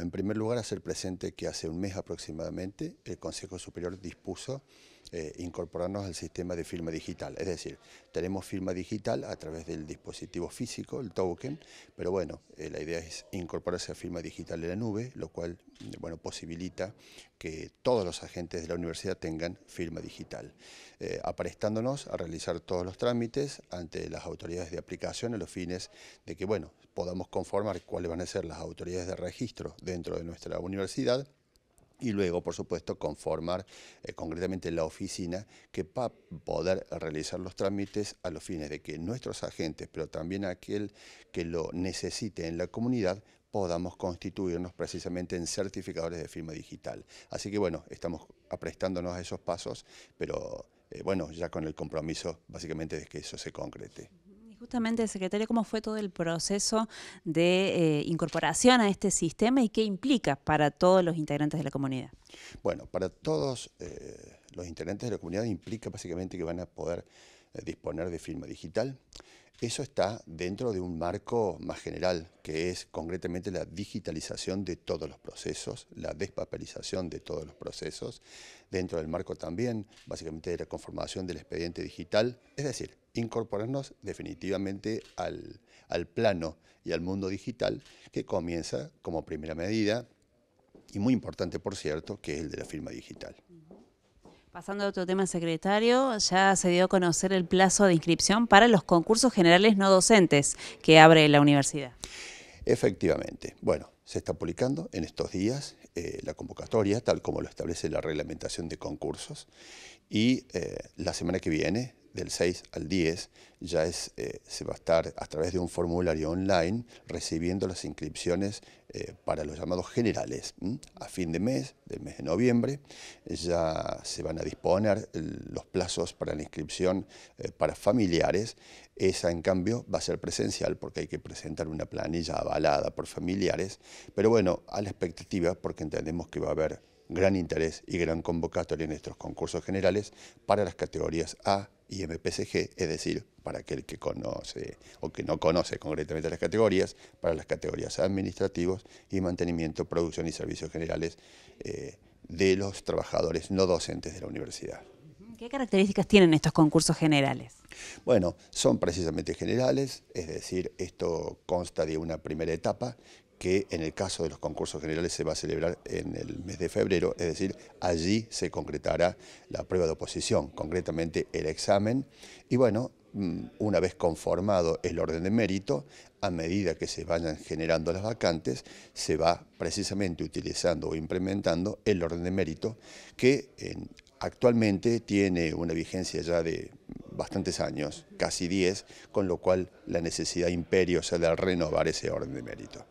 En primer lugar, hacer presente que hace un mes aproximadamente el Consejo Superior dispuso eh, incorporarnos al sistema de firma digital. Es decir, tenemos firma digital a través del dispositivo físico, el token, pero bueno, eh, la idea es incorporarse a firma digital en la nube, lo cual mm, bueno, posibilita que todos los agentes de la universidad tengan firma digital, eh, aprestándonos a realizar todos los trámites ante las autoridades de aplicación a los fines de que bueno, podamos conformar cuáles van a ser las autoridades de registro dentro de nuestra universidad y luego, por supuesto, conformar eh, concretamente la oficina que va a poder realizar los trámites a los fines de que nuestros agentes, pero también aquel que lo necesite en la comunidad, podamos constituirnos precisamente en certificadores de firma digital. Así que bueno, estamos aprestándonos a esos pasos, pero eh, bueno, ya con el compromiso básicamente de que eso se concrete justamente, secretario, ¿cómo fue todo el proceso de eh, incorporación a este sistema y qué implica para todos los integrantes de la comunidad? Bueno, para todos eh, los integrantes de la comunidad implica básicamente que van a poder eh, disponer de firma digital. Eso está dentro de un marco más general, que es concretamente la digitalización de todos los procesos, la despapelización de todos los procesos, dentro del marco también, básicamente, de la conformación del expediente digital, es decir, incorporarnos definitivamente al, al plano y al mundo digital, que comienza como primera medida, y muy importante, por cierto, que es el de la firma digital. Pasando a otro tema, secretario, ya se dio a conocer el plazo de inscripción para los concursos generales no docentes que abre la universidad. Efectivamente. Bueno, se está publicando en estos días eh, la convocatoria, tal como lo establece la reglamentación de concursos, y eh, la semana que viene del 6 al 10 ya es, eh, se va a estar a través de un formulario online recibiendo las inscripciones eh, para los llamados generales. A fin de mes, del mes de noviembre, ya se van a disponer los plazos para la inscripción eh, para familiares. Esa, en cambio, va a ser presencial porque hay que presentar una planilla avalada por familiares. Pero bueno, a la expectativa porque entendemos que va a haber gran interés y gran convocatoria en estos concursos generales para las categorías A y MPCG, es decir, para aquel que conoce o que no conoce concretamente las categorías, para las categorías administrativos y mantenimiento, producción y servicios generales eh, de los trabajadores no docentes de la universidad. ¿Qué características tienen estos concursos generales? Bueno, son precisamente generales, es decir, esto consta de una primera etapa que en el caso de los concursos generales se va a celebrar en el mes de febrero, es decir, allí se concretará la prueba de oposición, concretamente el examen, y bueno, mm, una vez conformado el orden de mérito, a medida que se vayan generando las vacantes, se va precisamente utilizando o implementando el orden de mérito que actualmente tiene una vigencia ya de bastantes años, casi 10, con lo cual la necesidad imperiosa de renovar ese orden de mérito.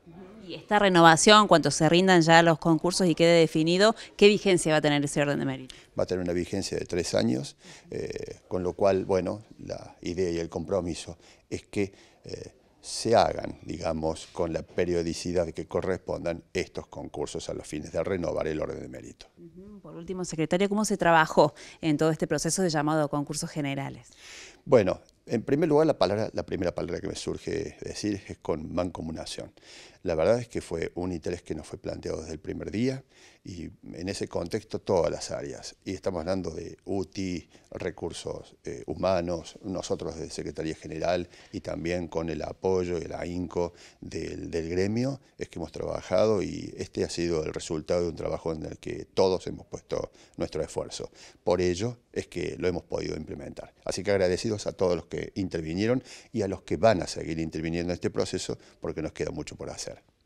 Y esta renovación, cuando se rindan ya los concursos y quede definido, ¿qué vigencia va a tener ese orden de mérito? Va a tener una vigencia de tres años, eh, con lo cual, bueno, la idea y el compromiso es que eh, se hagan, digamos, con la periodicidad que correspondan estos concursos a los fines de renovar el orden de mérito. Por último, Secretario, ¿cómo se trabajó en todo este proceso de llamado concursos generales? Bueno, en primer lugar, la, palabra, la primera palabra que me surge decir es con mancomunación. La verdad es que fue un interés que nos fue planteado desde el primer día y en ese contexto todas las áreas. Y estamos hablando de UTI, recursos eh, humanos, nosotros de Secretaría General y también con el apoyo, el ahínco del, del gremio, es que hemos trabajado y este ha sido el resultado de un trabajo en el que todos hemos puesto nuestro esfuerzo. Por ello es que lo hemos podido implementar. Así que agradecidos a todos los que intervinieron y a los que van a seguir interviniendo en este proceso, porque nos queda mucho por hacer.